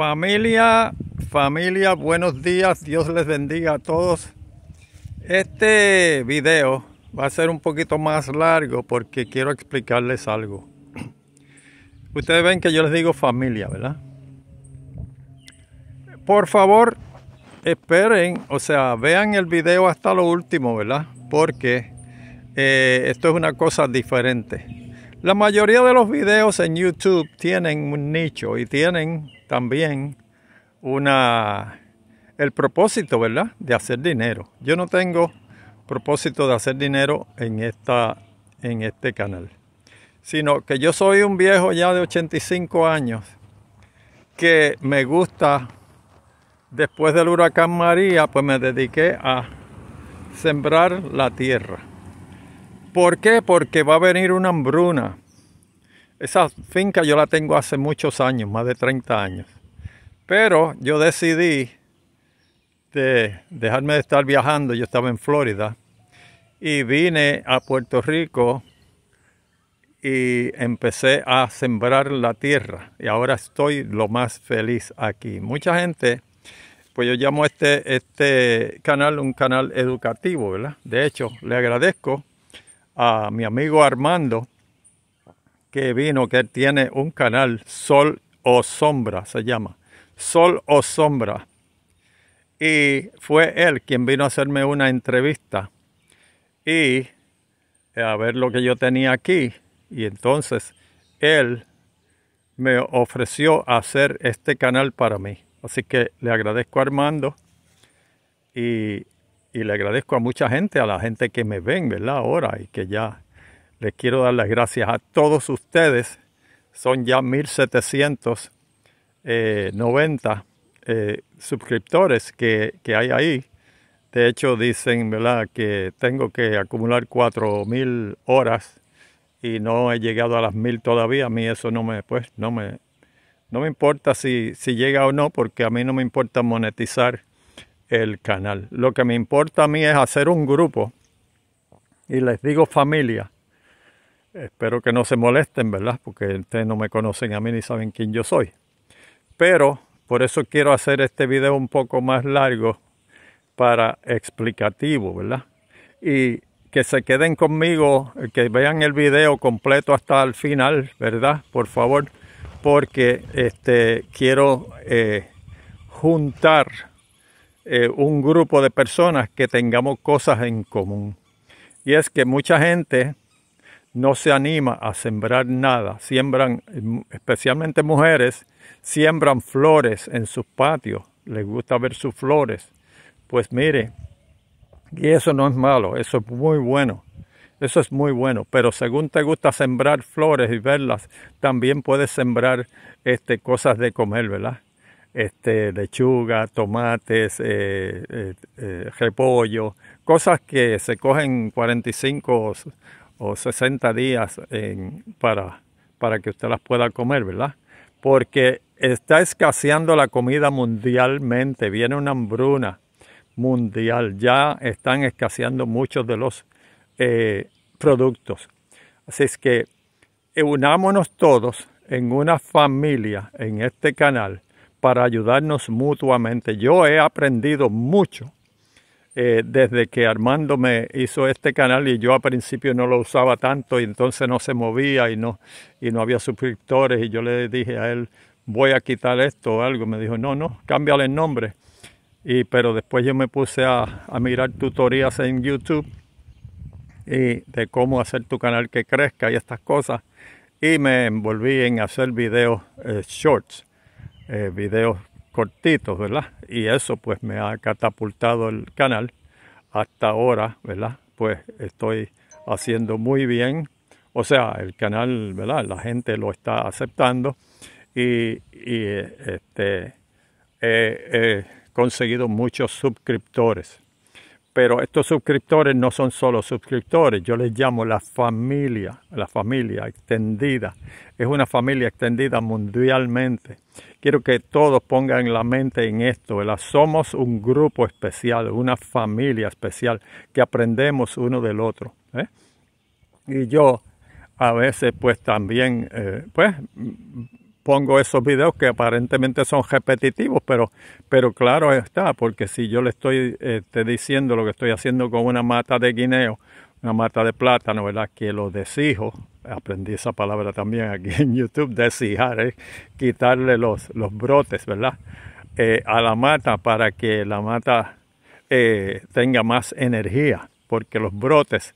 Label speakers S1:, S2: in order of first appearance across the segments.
S1: Familia, familia, buenos días. Dios les bendiga a todos. Este video va a ser un poquito más largo porque quiero explicarles algo. Ustedes ven que yo les digo familia, ¿verdad? Por favor, esperen, o sea, vean el video hasta lo último, ¿verdad? Porque eh, esto es una cosa diferente. La mayoría de los videos en YouTube tienen un nicho y tienen también una, el propósito, ¿verdad? De hacer dinero. Yo no tengo propósito de hacer dinero en, esta, en este canal, sino que yo soy un viejo ya de 85 años que me gusta, después del huracán María, pues me dediqué a sembrar la tierra. ¿Por qué? Porque va a venir una hambruna esa finca yo la tengo hace muchos años, más de 30 años. Pero yo decidí de dejarme de estar viajando, yo estaba en Florida, y vine a Puerto Rico y empecé a sembrar la tierra. Y ahora estoy lo más feliz aquí. Mucha gente, pues yo llamo este, este canal un canal educativo, ¿verdad? De hecho, le agradezco a mi amigo Armando, que vino, que tiene un canal, Sol o Sombra se llama, Sol o Sombra. Y fue él quien vino a hacerme una entrevista y eh, a ver lo que yo tenía aquí. Y entonces él me ofreció hacer este canal para mí. Así que le agradezco a Armando y, le agradezco a mucha gente, a la gente que me ven, ¿verdad? Ahora y que ya les quiero dar las gracias a todos ustedes. Son ya 1790 eh, eh, suscriptores que, hay ahí. De hecho, dicen ¿verdad? que tengo que acumular 4.000 horas y no he llegado a las 1.000 todavía. A mí eso no me, pues, no me, no me importa si, si llega o no, porque a mí no me importa monetizar el canal. Lo que me importa a mí es hacer un grupo, y les digo familia, Espero que no se molesten, ¿verdad? Porque ustedes no me conocen a mí ni saben quién yo soy. Pero por eso quiero hacer este video un poco más largo para explicativo, ¿verdad? Y que se queden conmigo, que vean el video completo hasta el final, ¿verdad? Por favor, porque este, quiero eh, juntar eh, un grupo de personas que tengamos cosas en común. Y es que mucha gente no se anima a sembrar nada. Siembran, especialmente mujeres, siembran flores en sus patios. Les gusta ver sus flores. Pues mire, y eso no es malo, eso es muy bueno. Eso es muy bueno, pero según te gusta sembrar flores y verlas, también puedes sembrar este, cosas de comer, ¿verdad? Este, lechuga, tomates, eh, eh, eh, repollo, cosas que se cogen 45 o 60 días para, para que usted las pueda comer, ¿verdad? Porque está escaseando la comida mundialmente, viene una hambruna mundial, ya están escaseando muchos de los eh, productos. Así es que eh, unámonos todos en una familia en este canal para ayudarnos mutuamente. Yo he aprendido mucho eh, desde que Armando me hizo este canal y yo a principio no lo usaba tanto y entonces no se movía y no, y no había suscriptores y yo le dije a él, voy a quitar esto o algo. Me dijo, no, no, cámbiale el nombre. Y, pero después yo me puse a, mirar tutorías en YouTube y de cómo hacer tu canal que crezca y estas cosas. Y me envolví en hacer videos eh, shorts, eh, videos cortitos, ¿verdad? Y eso pues me ha catapultado el canal hasta ahora, ¿verdad? Pues estoy haciendo muy bien. O sea, el canal, ¿verdad? La gente lo está aceptando y, este, he conseguido muchos suscriptores. Pero estos suscriptores no son solo suscriptores, yo les llamo la familia, la familia extendida. Es una familia extendida mundialmente. Quiero que todos pongan la mente en esto, Somos un grupo especial, una familia especial, que aprendemos uno del otro. ¿eh? Y yo a veces pues también, eh, pues pongo esos videos que aparentemente son repetitivos, pero, pero claro está, porque si yo le estoy este, diciendo lo que estoy haciendo con una mata de guineo, una mata de plátano, ¿verdad? Que lo deshijo, aprendí esa palabra también aquí en YouTube, deshijar, es ¿eh? quitarle los, los brotes, ¿verdad? Eh, a la mata para que la mata eh, tenga más energía, porque los brotes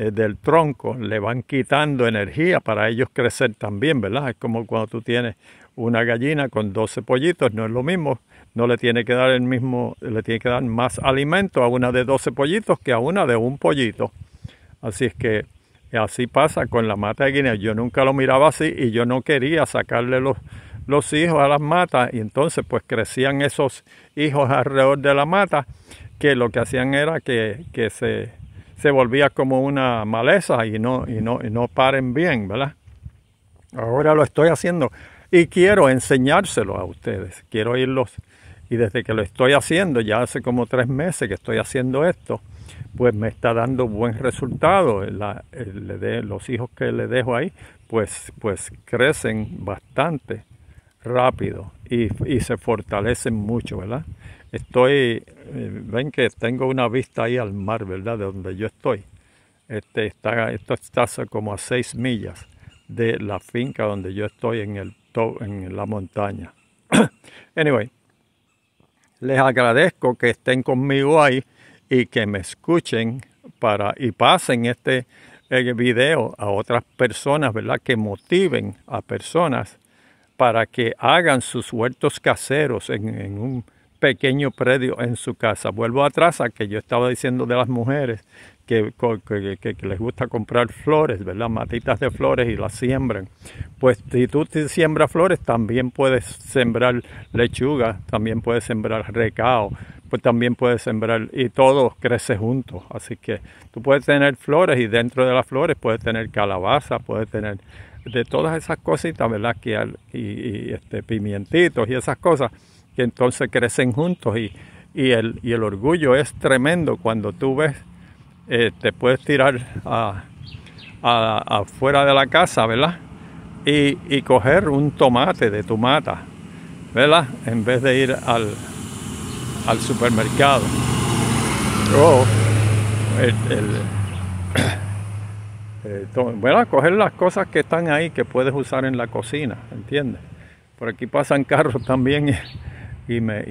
S1: eh, del tronco le van quitando energía para ellos crecer también, ¿verdad? Es como cuando tú tienes una gallina con 12 pollitos, no es lo mismo, no le tiene que dar el mismo, le tiene que dar más alimento a una de 12 pollitos que a una de un pollito. Así es que así pasa con la mata de guinea. Yo nunca lo miraba así y yo no quería sacarle los, los hijos a las matas y entonces pues crecían esos hijos alrededor de la mata que lo que hacían era que, que se se volvía como una maleza y no, y no, no paren bien, ¿verdad? Ahora lo estoy haciendo y quiero enseñárselo a ustedes, quiero irlos. Y desde que lo estoy haciendo, ya hace como tres meses que estoy haciendo esto, pues me está dando buen resultado. los hijos que le dejo ahí, pues, pues crecen bastante rápido y, y se fortalecen mucho, ¿verdad? Estoy eh, ven que tengo una vista ahí al mar, ¿verdad? De donde yo estoy. Este está, esto está como a seis millas de la finca donde yo estoy en, el en la montaña. anyway, les agradezco que estén conmigo ahí y que me escuchen para y pasen este el eh, video a otras personas, ¿verdad? Que motiven a personas para que hagan sus huertos caseros en un pequeño predio en su casa. Vuelvo atrás a que yo estaba diciendo de las mujeres que, les gusta comprar flores, ¿verdad? Matitas de flores y las siembran. Pues si tú siembras flores, también puedes sembrar lechuga, también puedes sembrar recao, pues también puedes sembrar y todo crece juntos. Así que tú puedes tener flores y dentro de las flores puedes tener calabaza, puedes tener de todas esas cositas, ¿verdad? Que, y, y este, pimientitos y esas cosas que entonces crecen juntos y, el, y el orgullo es tremendo cuando tú ves, eh, te puedes tirar a, a, afuera de la casa, ¿verdad? Y, coger un tomate de tu mata, ¿verdad? En vez de ir al, al supermercado. O el, bueno, eh, coger las cosas que están ahí que puedes usar en la cocina, ¿entiendes? Por aquí pasan carros también y me,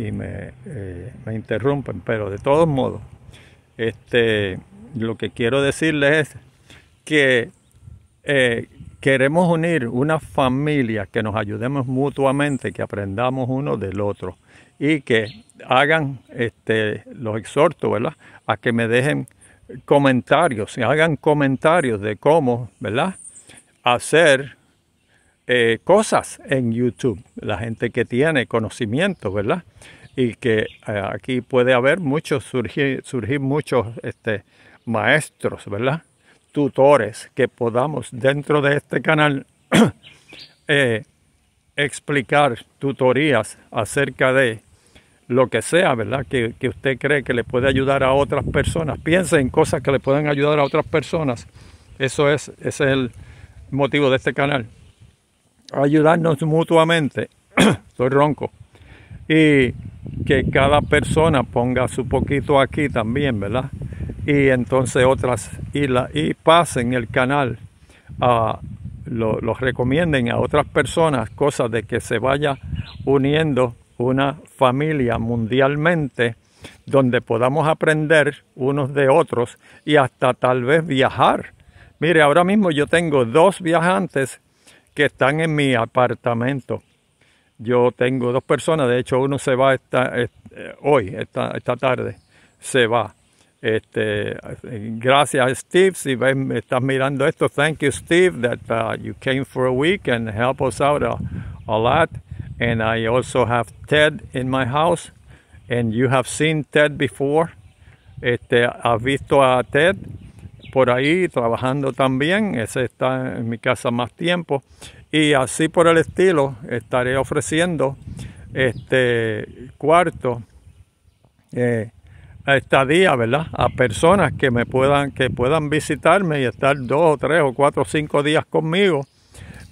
S1: eh, me, interrumpen, pero de todos modos, este, lo que quiero decirles es que eh, queremos unir una familia que nos ayudemos mutuamente, que aprendamos uno del otro y que hagan, este, los exhorto, ¿verdad? A que me dejen comentarios, hagan comentarios de cómo, ¿verdad? Hacer eh, cosas en YouTube, la gente que tiene conocimiento, ¿verdad? Y que eh, aquí puede haber muchos, surgir, surgir muchos este, maestros, ¿verdad? Tutores que podamos dentro de este canal eh, explicar tutorías acerca de lo que sea, ¿verdad? Que, usted cree que le puede ayudar a otras personas. piensa en cosas que le pueden ayudar a otras personas. Eso es, es el motivo de este canal ayudarnos mutuamente, estoy ronco, y que cada persona ponga su poquito aquí también, ¿verdad? Y entonces otras islas y pasen el canal, los recomienden a otras personas, cosas de que se vaya uniendo una familia mundialmente donde podamos aprender unos de otros y hasta tal vez viajar. Mire, ahora mismo yo tengo dos viajantes que están en mi apartamento. Yo tengo dos personas, de hecho uno se va esta, eh, hoy, esta, tarde, se va. Este, gracias Steve, si me estás mirando esto, thank you Steve that uh, you came for a week and help us out a, lot. And I also have Ted in my house and you have seen Ted before. Este, ¿Has visto a Ted? por ahí trabajando también. Ese está en mi casa más tiempo. Y así por el estilo estaré ofreciendo este cuarto eh, a estadía, ¿verdad? A personas que me puedan, que puedan visitarme y estar dos o tres o cuatro o cinco días conmigo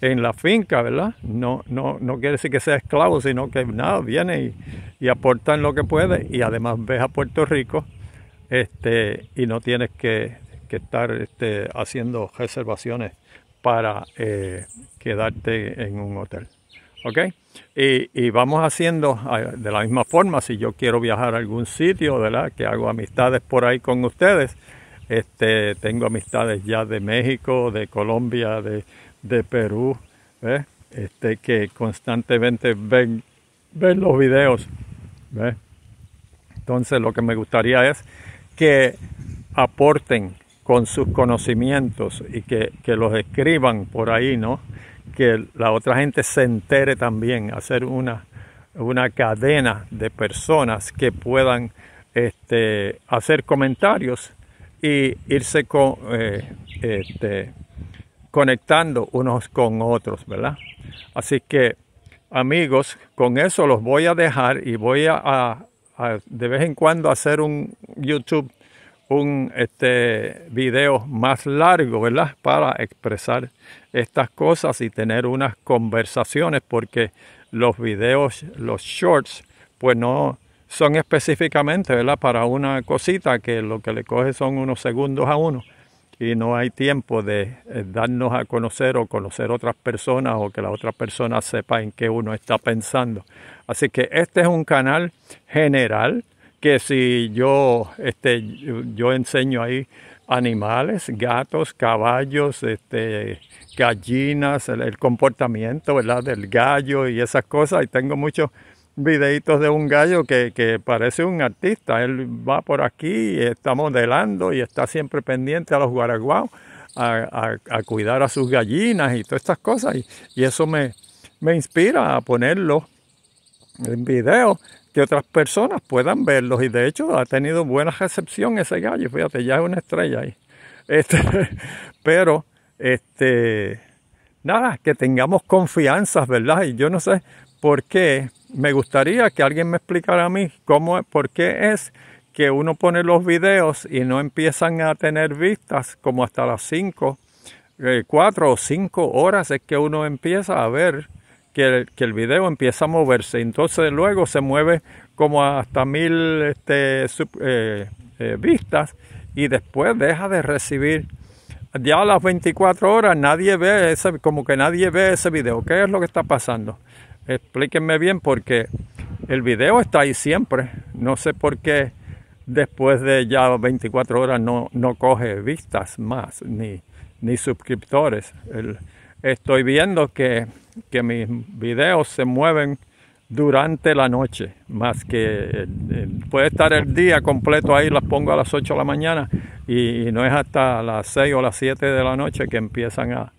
S1: en la finca, ¿verdad? No, no, no quiere decir que sea esclavo, sino que nada, viene y, y aportan lo que puede y además ves a Puerto Rico este, y no tienes que que estar este, haciendo reservaciones para eh, quedarte en un hotel. ¿Ok? Y, y, vamos haciendo ah, de la misma forma, si yo quiero viajar a algún sitio, ¿verdad? Que hago amistades por ahí con ustedes. Este, tengo amistades ya de México, de Colombia, de, de Perú, Este, que constantemente ven, ven los videos. Entonces lo que me gustaría es que aporten con sus conocimientos y que, los escriban por ahí, ¿no? Que la otra gente se entere también, hacer una, una cadena de personas que puedan este, hacer comentarios y irse con, eh, este, conectando unos con otros, ¿verdad? Así que, amigos, con eso los voy a dejar y voy a, a de vez en cuando hacer un YouTube un este, video más largo, ¿verdad? Para expresar estas cosas y tener unas conversaciones, porque los videos, los shorts, pues no son específicamente, ¿verdad? Para una cosita que lo que le coge son unos segundos a uno y no hay tiempo de eh, darnos a conocer o conocer otras personas o que la otra persona sepa en qué uno está pensando. Así que este es un canal general que si yo, este, yo, enseño ahí animales, gatos, caballos, este, gallinas, el, comportamiento ¿verdad? del gallo y esas cosas. Y tengo muchos videitos de un gallo que, que, parece un artista. Él va por aquí, está modelando y está siempre pendiente a los guaraguaos, a, a, cuidar a sus gallinas y todas estas cosas. Y, eso me, me inspira a ponerlo en video que otras personas puedan verlos. Y de hecho ha tenido buena recepción ese gallo, fíjate, ya es una estrella ahí. Este, pero, este, nada, que tengamos confianza, ¿verdad? Y yo no sé por qué, me gustaría que alguien me explicara a mí cómo, por qué es que uno pone los videos y no empiezan a tener vistas como hasta las 5, 4 eh, o 5 horas es que uno empieza a ver que el, que video empieza a moverse. Entonces luego se mueve como hasta mil este, eh, eh, vistas y después deja de recibir. Ya a las 24 horas nadie ve ese, como que nadie ve ese video. ¿Qué es lo que está pasando? Explíquenme bien porque el video está ahí siempre. No sé por qué después de ya 24 horas no, no coge vistas más ni, ni suscriptores. estoy viendo que que mis videos se mueven durante la noche, más que puede estar el día completo ahí, las pongo a las 8 de la mañana y, no es hasta las 6 o las 7 de la noche que empiezan a,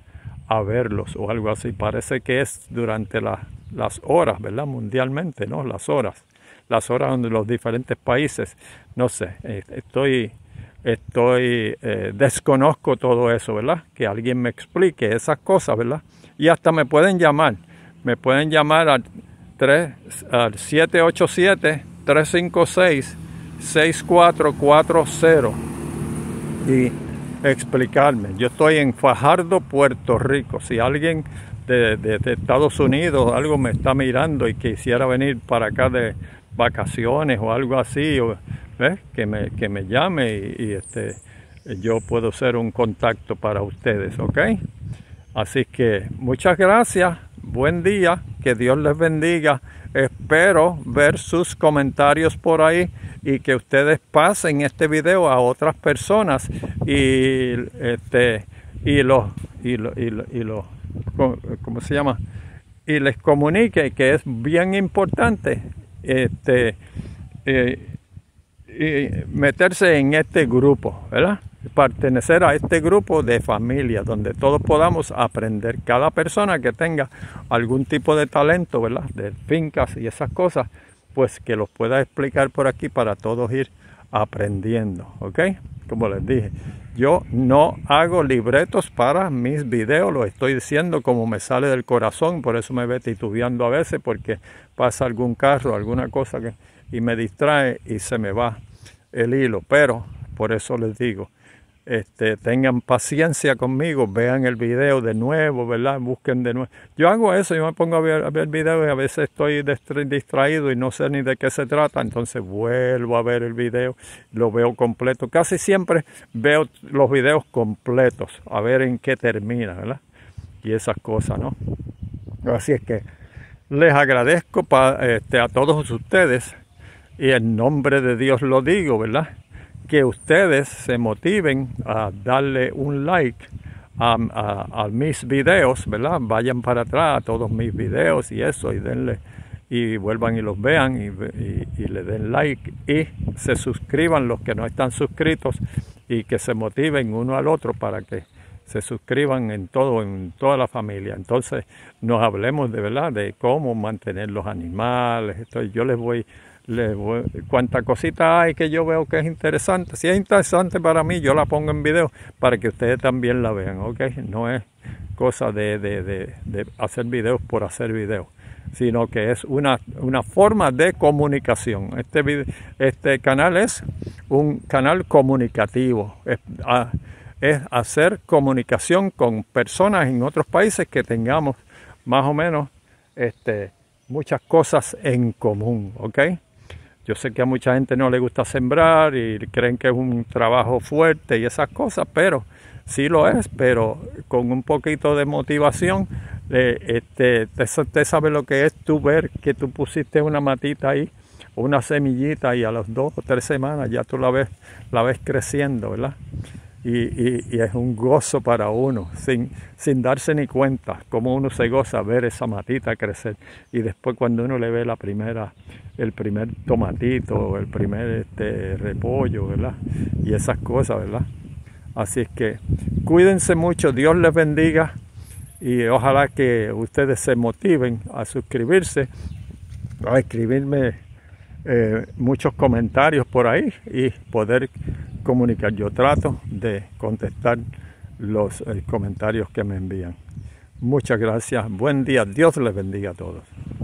S1: verlos o algo así. Parece que es durante las horas, ¿verdad? Mundialmente, ¿no? Las horas, las horas donde los diferentes países, no sé, eh, estoy... Estoy, eh, desconozco todo eso, ¿verdad? Que alguien me explique esas cosas, ¿verdad? y hasta me pueden llamar. Me pueden llamar al, 787-356-6440 y explicarme. Yo estoy en Fajardo, Puerto Rico. Si alguien de, Estados Unidos algo me está mirando y quisiera venir para acá de vacaciones o algo así, ¿eh? Que, me, que me llame y, y este, yo puedo ser un contacto para ustedes, ¿ok? Así que muchas gracias, buen día, que Dios les bendiga. Espero ver sus comentarios por ahí y que ustedes pasen este video a otras personas y este y los y y se llama? y les comunique que es bien importante este, eh, meterse en este grupo, ¿verdad? pertenecer a este grupo de familia donde todos podamos aprender. Cada persona que tenga algún tipo de talento, ¿verdad? De fincas y esas cosas, pues que los pueda explicar por aquí para todos ir aprendiendo, ¿ok? Como les dije, yo no hago libretos para mis videos, lo estoy diciendo como me sale del corazón, por eso me ve titubeando a veces porque pasa algún carro, alguna cosa que, y me distrae y se me va el hilo, pero por eso les digo, este, tengan paciencia conmigo, vean el video de nuevo, ¿verdad? Busquen de nuevo. Yo hago eso, yo me pongo a ver, a ver videos y a veces estoy distraído y no sé ni de qué se trata, entonces vuelvo a ver el video, lo veo completo. Casi siempre veo los videos completos, a ver en qué termina, ¿verdad? Y esas cosas, ¿no? Así es que les agradezco este, a todos ustedes y en nombre de Dios lo digo, ¿verdad? que ustedes se motiven a darle un like a, mis videos, ¿verdad? Vayan para atrás a todos mis videos y eso, y denle, y vuelvan y los vean y, le den like y se suscriban los que no están suscritos y que se motiven uno al otro para que se suscriban en todo, en toda la familia. Entonces nos hablemos de verdad de cómo mantener los animales. Entonces, yo les voy cuántas cositas cosita hay que yo veo que es interesante. Si es interesante para mí, yo la pongo en video para que ustedes también la vean, ¿ok? No es cosa de, hacer videos por hacer videos, sino que es una, una forma de comunicación. Este, este canal es un canal comunicativo, es, ah, es hacer comunicación con personas en otros países que tengamos más o menos este, muchas cosas en común, ¿ok? Yo sé que a mucha gente no le gusta sembrar y creen que es un trabajo fuerte y esas cosas, pero sí lo es, pero con un poquito de motivación eh, este, lo que es tú ver que tú pusiste una matita ahí, una semillita y a las dos o tres semanas ya tú la ves, la ves creciendo, ¿verdad? y, es un gozo para uno, sin, darse ni cuenta, cómo uno se goza ver esa matita crecer. Y después cuando uno le ve la primera, el primer tomatito, el primer este, repollo, ¿verdad? Y esas cosas, ¿verdad? Así es que cuídense mucho, Dios les bendiga y ojalá que ustedes se motiven a suscribirse, a escribirme eh, muchos comentarios por ahí y poder comunicar. Yo trato de contestar los eh, comentarios que me envían. Muchas gracias. Buen día. Dios les bendiga a todos.